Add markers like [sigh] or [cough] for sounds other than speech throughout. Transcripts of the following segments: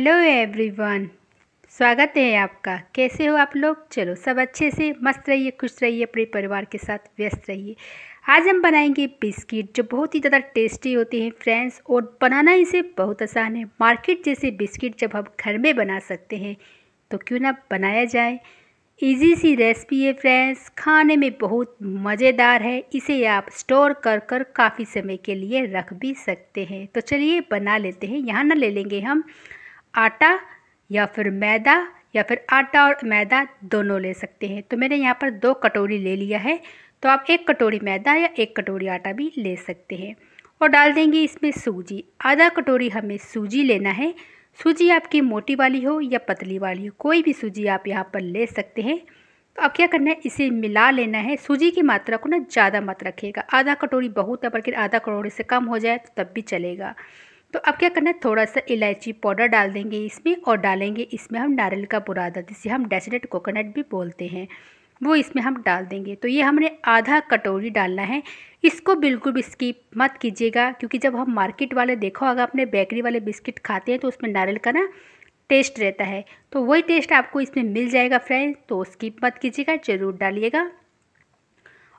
hello everyone स्वागत है आपका कैसे हो आप लोग चलो सब अच्छे से मस्त रहिए खुश रहिए अपने परिवार के साथ व्यस्त रहिए आज हम बनाएंगे बिस्किट जो बहुत ही ज़्यादा टेस्टी होते हैं फ्रेंड्स और बनाना इसे बहुत आसान है मार्केट जैसे बिस्किट जब हम घर में बना सकते हैं तो क्यों ना बनाया जाए इजी सी रेसिपी है फ्रेंड्स खाने में बहुत मज़ेदार है इसे आप स्टोर कर कर काफ़ी समय के लिए रख भी सकते हैं तो चलिए बना लेते हैं यहाँ ना ले लेंगे हम आटा या फिर मैदा या फिर आटा और मैदा दोनों ले सकते हैं तो मैंने यहाँ पर दो कटोरी ले लिया है तो आप एक कटोरी मैदा या एक कटोरी आटा भी ले सकते हैं और डाल देंगे इसमें सूजी आधा कटोरी हमें सूजी लेना है सूजी आपकी मोटी वाली हो या पतली वाली हो कोई भी सूजी आप यहाँ पर ले सकते हैं तो अब क्या करना है इसे मिला लेना है सूजी की मात्रा को ना ज़्यादा मत रखिएगा आधा कटोरी बहुत है बल्कि आधा कटोरी से कम हो जाए तो तब भी चलेगा तो अब क्या करना है थोड़ा सा इलायची पाउडर डाल देंगे इसमें और डालेंगे इसमें हम नारियल का बुरादा जिसे हम डेसिडेट कोकोनट भी बोलते हैं वो इसमें हम डाल देंगे तो ये हमने आधा कटोरी डालना है इसको बिल्कुल भी स्कीप मत कीजिएगा क्योंकि जब हम मार्केट वाले देखो अगर अपने बेकरी वाले बिस्किट खाते हैं तो उसमें नारियल का ना टेस्ट रहता है तो वही टेस्ट आपको इसमें मिल जाएगा फ्रेंड तो स्कीप मत कीजिएगा ज़रूर डालिएगा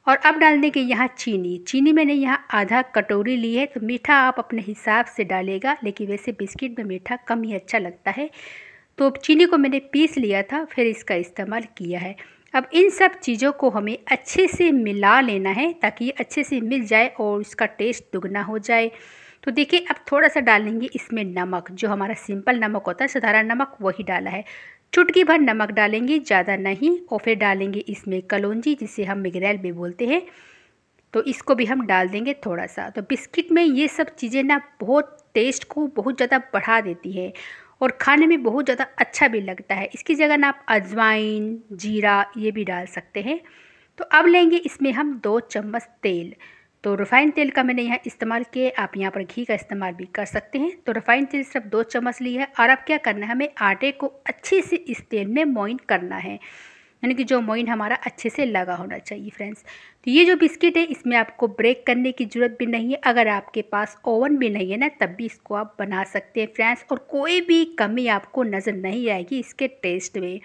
और अब डाल देंगे यहाँ चीनी चीनी मैंने यहाँ आधा कटोरी ली है तो मीठा आप अपने हिसाब से डालेगा लेकिन वैसे बिस्किट में मीठा कम ही अच्छा लगता है तो चीनी को मैंने पीस लिया था फिर इसका इस्तेमाल किया है अब इन सब चीज़ों को हमें अच्छे से मिला लेना है ताकि ये अच्छे से मिल जाए और इसका टेस्ट दुगना हो जाए तो देखिए अब थोड़ा सा डालेंगे इसमें नमक जो हमारा सिंपल नमक होता है साधारण नमक वही डाला है चुटकी भर नमक डालेंगे ज़्यादा नहीं और फिर डालेंगे इसमें कलौजी जिसे हम मिगरेल भी बोलते हैं तो इसको भी हम डाल देंगे थोड़ा सा तो बिस्किट में ये सब चीज़ें ना बहुत टेस्ट को बहुत ज़्यादा बढ़ा देती है और खाने में बहुत ज़्यादा अच्छा भी लगता है इसकी जगह ना आप अजवाइन जीरा ये भी डाल सकते हैं तो अब लेंगे इसमें हम दो चम्मच तेल तो रिफ़ाइंड तेल का मैंने यहाँ इस्तेमाल किया आप यहाँ पर घी का इस्तेमाल भी कर सकते हैं तो रिफ़ाइंड तेल सिर्फ दो चम्मच ली है और अब क्या करना है हमें आटे को अच्छे से इस तेल में मोइन करना है यानी कि जो मोइन हमारा अच्छे से लगा होना चाहिए फ्रेंड्स तो ये जो बिस्किट है इसमें आपको ब्रेक करने की ज़रूरत भी नहीं है अगर आपके पास ओवन भी नहीं है ना तब भी इसको आप बना सकते हैं फ्रेंड्स और कोई भी कमी आपको नज़र नहीं आएगी इसके टेस्ट में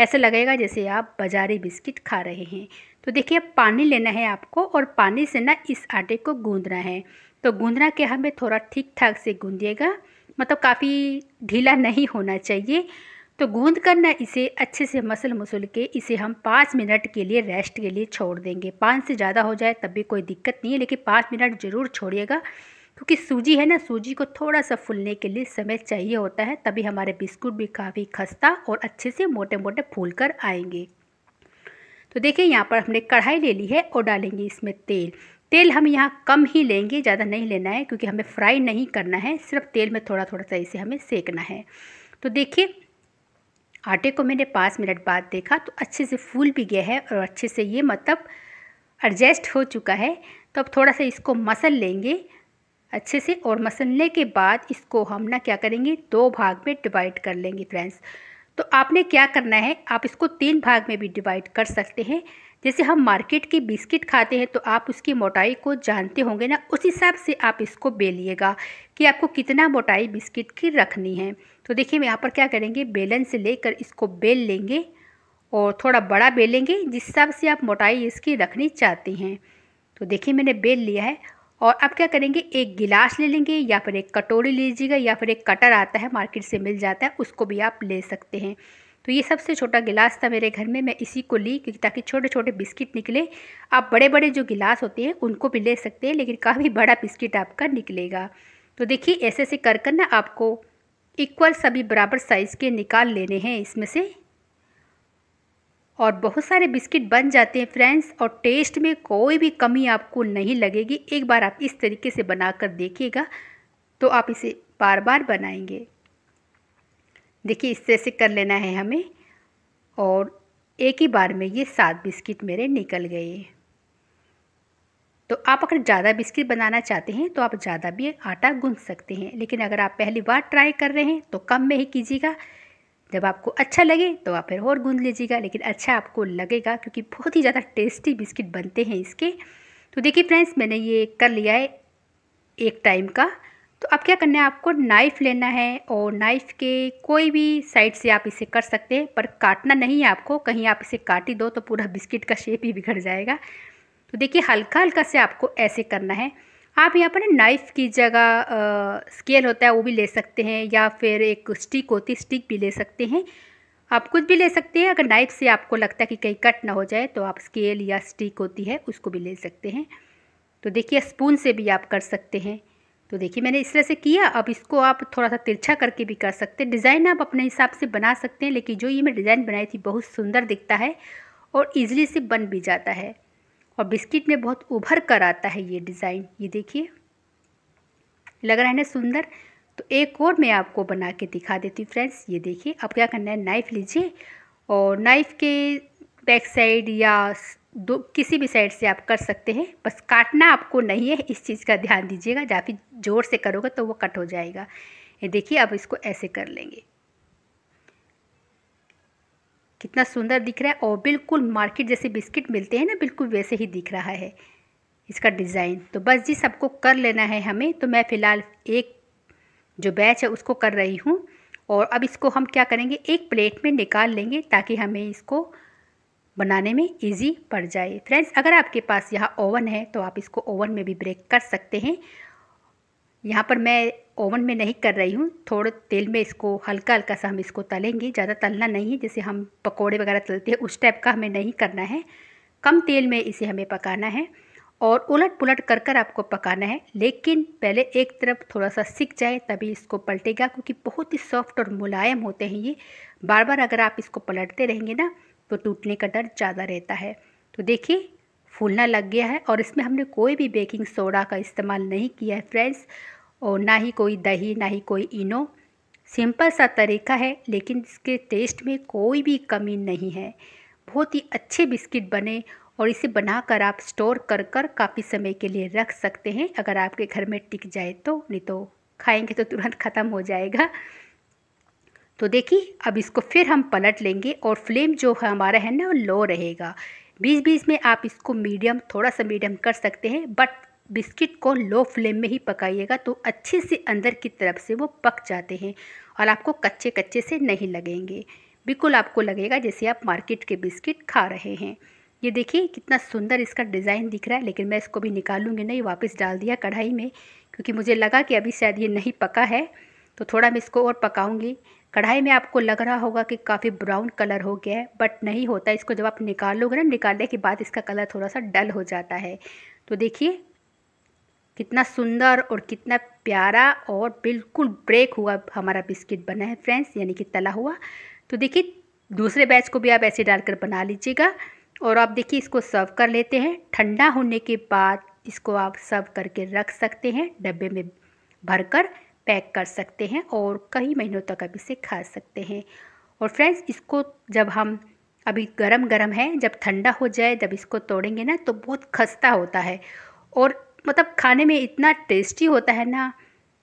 ऐसा लगेगा जैसे आप बाजारी बिस्किट खा रहे हैं तो देखिए पानी लेना है आपको और पानी से ना इस आटे को गूंदना है तो गूंदना के हमें थोड़ा ठीक ठाक से गूंदिएगा मतलब काफ़ी ढीला नहीं होना चाहिए तो गूंद कर ना इसे अच्छे से मसल मसल के इसे हम पाँच मिनट के लिए रेस्ट के लिए छोड़ देंगे पाँच से ज़्यादा हो जाए तब भी कोई दिक्कत नहीं है लेकिन पाँच मिनट ज़रूर छोड़िएगा क्योंकि सूजी है ना सूजी को थोड़ा सा फूलने के लिए समय चाहिए होता है तभी हमारे बिस्कुट भी काफ़ी खस्ता और अच्छे से मोटे मोटे फूल कर आएंगे तो देखिए यहाँ पर हमने कढ़ाई ले ली है और डालेंगे इसमें तेल तेल हम यहाँ कम ही लेंगे ज़्यादा नहीं लेना है क्योंकि हमें फ्राई नहीं करना है सिर्फ तेल में थोड़ा थोड़ा सा इसे हमें सेकना है तो देखिए आटे को मैंने पाँच मिनट बाद देखा तो अच्छे से फूल भी गया है और अच्छे से ये मतलब एडजस्ट हो चुका है तो अब थोड़ा सा इसको मसल लेंगे अच्छे से और मसलने के बाद इसको हम ना क्या करेंगे दो भाग में डिवाइड कर लेंगे फ्रेंड्स तो आपने क्या करना है आप इसको तीन भाग में भी डिवाइड कर सकते हैं जैसे हम मार्केट की बिस्किट खाते हैं तो आप उसकी मोटाई को जानते होंगे ना उस हिसाब से आप इसको बेलिएगा कि आपको कितना मोटाई बिस्किट की रखनी है तो देखिए हम यहाँ पर क्या करेंगे बेलन से लेकर इसको बेल लेंगे और थोड़ा बड़ा बेलेंगे जिस हिसाब से आप मोटाई इसकी रखनी चाहते हैं तो देखिए मैंने बेल लिया है और अब क्या करेंगे एक गिलास ले लेंगे या फिर एक कटोरी लीजिएगा या फिर एक कटर आता है मार्केट से मिल जाता है उसको भी आप ले सकते हैं तो ये सबसे छोटा गिलास था मेरे घर में मैं इसी को ली क्योंकि ताकि छोटे छोटे बिस्किट निकले आप बड़े बड़े जो गिलास होते हैं उनको भी ले सकते हैं लेकिन काफ़ी बड़ा बिस्किट आपका निकलेगा तो देखिए ऐसे ऐसे कर कर ना आपको इक्वल सभी बराबर साइज़ के निकाल लेने हैं इसमें से और बहुत सारे बिस्किट बन जाते हैं फ्रेंड्स और टेस्ट में कोई भी कमी आपको नहीं लगेगी एक बार आप इस तरीके से बना कर देखिएगा तो आप इसे बार बार बनाएंगे देखिए इस तरह से कर लेना है हमें और एक ही बार में ये सात बिस्किट मेरे निकल गए तो आप अगर ज़्यादा बिस्किट बनाना चाहते हैं तो आप ज़्यादा भी आटा गूँध सकते हैं लेकिन अगर आप पहली बार ट्राई कर रहे हैं तो कम में ही कीजिएगा जब आपको अच्छा लगे तो आप फिर और गूंद लीजिएगा लेकिन अच्छा आपको लगेगा क्योंकि बहुत ही ज़्यादा टेस्टी बिस्किट बनते हैं इसके तो देखिए फ्रेंड्स मैंने ये कर लिया है एक टाइम का तो अब क्या करना है आपको नाइफ़ लेना है और नाइफ़ के कोई भी साइड से आप इसे कर सकते हैं पर काटना नहीं है आपको कहीं आप इसे काटी दो तो पूरा बिस्किट का शेप ही बिगड़ जाएगा तो देखिए हल्का हल्का से आपको ऐसे करना है आप यहाँ पर नाइफ़ की जगह स्केल होता है वो भी ले सकते हैं या फिर एक स्टिक होती स्टिक भी ले सकते हैं आप कुछ भी ले सकते हैं अगर नाइफ़ से आपको लगता है कि कहीं कट ना हो जाए तो आप स्केल या स्टिक होती है उसको भी ले सकते हैं तो देखिए स्पून से भी आप कर सकते हैं तो देखिए मैंने इस तरह से किया अब इसको आप थोड़ा सा तिरछा करके भी कर सकते हैं डिज़ाइन आप अपने हिसाब से बना सकते हैं लेकिन जो ये मैं डिज़ाइन बनाई थी बहुत सुंदर दिखता है और ईज़िली से बन भी जाता है और बिस्किट में बहुत उभर कर आता है ये डिज़ाइन ये देखिए लग रहा है ना सुंदर तो एक और मैं आपको बना के दिखा देती हूँ फ्रेंड्स ये देखिए अब क्या करना है नाइफ़ लीजिए और नाइफ़ के बैक साइड या दो किसी भी साइड से आप कर सकते हैं बस काटना आपको नहीं है इस चीज़ का ध्यान दीजिएगा या फिर ज़ोर से करोगे तो वो कट हो जाएगा ये देखिए अब इसको ऐसे कर लेंगे कितना सुंदर दिख रहा है और बिल्कुल मार्केट जैसे बिस्किट मिलते हैं ना बिल्कुल वैसे ही दिख रहा है इसका डिज़ाइन तो बस जी सबको कर लेना है हमें तो मैं फ़िलहाल एक जो बैच है उसको कर रही हूँ और अब इसको हम क्या करेंगे एक प्लेट में निकाल लेंगे ताकि हमें इसको बनाने में इजी पड़ जाए फ्रेंड्स अगर आपके पास यहाँ ओवन है तो आप इसको ओवन में भी ब्रेक कर सकते हैं यहाँ पर मैं ओवन में नहीं कर रही हूँ थोड़े तेल में इसको हल्का हल्का सा हम इसको तलेंगे ज़्यादा तलना नहीं है जैसे हम पकोड़े वगैरह तलते हैं उस टाइप का हमें नहीं करना है कम तेल में इसे हमें पकाना है और उलट पुलट कर कर आपको पकाना है लेकिन पहले एक तरफ थोड़ा सा सिक जाए तभी इसको पलटेगा क्योंकि बहुत ही सॉफ्ट और मुलायम होते हैं ये बार बार अगर आप इसको पलटते रहेंगे ना तो टूटने का डर ज़्यादा रहता है तो देखिए फूलना लग गया है और इसमें हमने कोई भी बेकिंग सोडा का इस्तेमाल नहीं किया है फ्रेंड्स और ना ही कोई दही ना ही कोई इनो सिंपल सा तरीका है लेकिन इसके टेस्ट में कोई भी कमी नहीं है बहुत ही अच्छे बिस्किट बने और इसे बनाकर आप स्टोर कर कर काफ़ी समय के लिए रख सकते हैं अगर आपके घर में टिक जाए तो नहीं तो खाएंगे तो तुरंत ख़त्म हो जाएगा तो देखिए अब इसको फिर हम पलट लेंगे और फ्लेम जो है हमारा है ना वो लो रहेगा बीच बीच में आप इसको मीडियम थोड़ा सा मीडियम कर सकते हैं बट बिस्किट को लो फ्लेम में ही पकाइएगा तो अच्छे से अंदर की तरफ से वो पक जाते हैं और आपको कच्चे कच्चे से नहीं लगेंगे बिल्कुल आपको लगेगा जैसे आप मार्केट के बिस्किट खा रहे हैं ये देखिए कितना सुंदर इसका डिज़ाइन दिख रहा है लेकिन मैं इसको भी निकालूंगी नहीं वापस डाल दिया कढ़ाई में क्योंकि मुझे लगा कि अभी शायद ये नहीं पका है तो थोड़ा मैं इसको और पकाऊंगी कढ़ाई में आपको लग रहा होगा कि काफ़ी ब्राउन कलर हो गया है बट नहीं होता इसको जब आप निकाल लोगे ना निकालने के बाद इसका कलर थोड़ा सा डल हो जाता है तो देखिए कितना सुंदर और कितना प्यारा और बिल्कुल ब्रेक हुआ हमारा बिस्किट बना है फ्रेंड्स यानी कि तला हुआ तो देखिए दूसरे बैच को भी आप ऐसे डालकर बना लीजिएगा और आप देखिए इसको सर्व कर लेते हैं ठंडा होने के बाद इसको आप सर्व करके रख सकते हैं डब्बे में भरकर पैक कर सकते हैं और कई महीनों तक अभी इसे खा सकते हैं और फ्रेंड्स इसको जब हम अभी गरम गरम है जब ठंडा हो जाए जब इसको तोड़ेंगे ना तो बहुत खस्ता होता है और मतलब खाने में इतना टेस्टी होता है ना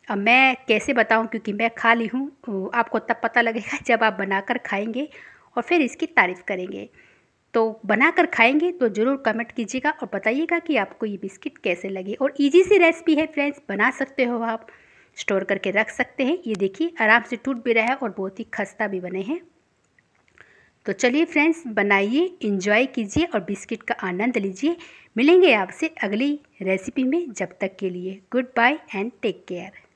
अब मैं कैसे बताऊं क्योंकि मैं खा ली हूँ तो आपको तब पता लगेगा [laughs] जब आप बनाकर खाएंगे और फिर इसकी तारीफ़ करेंगे तो बनाकर खाएंगे तो ज़रूर कमेंट कीजिएगा और बताइएगा कि आपको ये बिस्किट कैसे लगे और इजी सी रेसिपी है फ्रेंड्स बना सकते हो आप स्टोर करके रख सकते हैं ये देखिए आराम से टूट भी रहा है और बहुत ही खस्ता भी बने हैं तो चलिए फ्रेंड्स बनाइए इंजॉय कीजिए और बिस्किट का आनंद लीजिए मिलेंगे आपसे अगली रेसिपी में जब तक के लिए good bye and take care